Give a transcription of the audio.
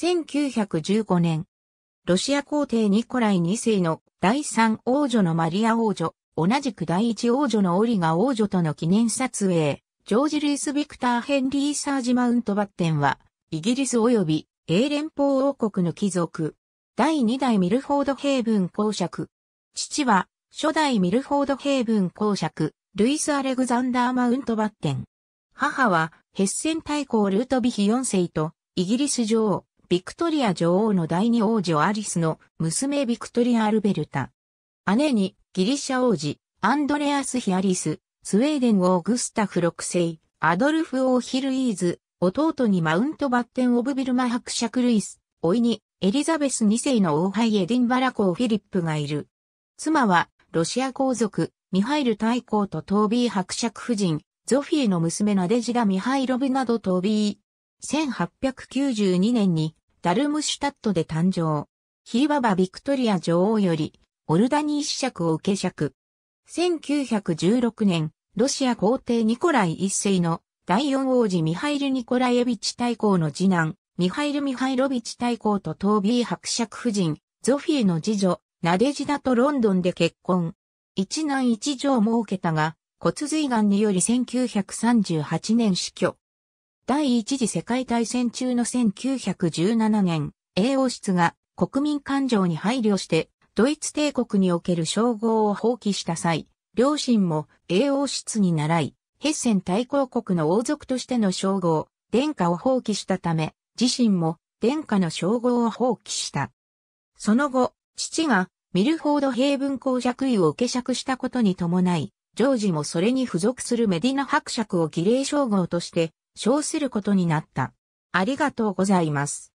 1915年、ロシア皇帝ニコライ2世の第3王女のマリア王女、同じく第1王女のオリガ王女との記念撮影、ジョージ・ルイス・ビクター・ヘンリー・サージ・マウント・バッテンは、イギリス及び英連邦王国の貴族、第2代ミルフォード・ヘイブン公爵。父は、初代ミルフォード・ヘイブン公爵、ルイス・アレグザンダー・マウント・バッテン。母は、ヘッセン大公ルートビヒ4世と、イギリス女王、ビクトリア女王の第二王女アリスの娘ビクトリア・アルベルタ。姉にギリシャ王子アンドレアス・ヒアリス、スウェーデン王グスタフ六世、アドルフ王ヒルイーズ、弟にマウントバッテン・オブ・ビルマ伯爵ルイス、甥いにエリザベス2世の王妃エディンバラ公フィリップがいる。妻はロシア皇族ミハイル大公とトービー伯爵夫人、ゾフィーの娘ナデジラ・ミハイロブなどトービー。1892年にダルムシュタットで誕生。ひいわばビクトリア女王より、オルダニー子爵を受け爵。1916年、ロシア皇帝ニコライ一世の第四王子ミハイル・ニコライエビチ大公の次男、ミハイル・ミハイロビチ大公とトービー伯爵夫人、ゾフィーの次女、ナデジダとロンドンで結婚。一男一女を設けたが、骨髄癌により1938年死去。第一次世界大戦中の1917年、英王室が国民感情に配慮してドイツ帝国における称号を放棄した際、両親も英王室に習い、ヘッセン大公国の王族としての称号、殿下を放棄したため、自身も殿下の称号を放棄した。その後、父がミルフォード平文公爵位を受けしたことに伴い、ジョージもそれに付属するメディナ伯爵を儀礼称号として称することになった。ありがとうございます。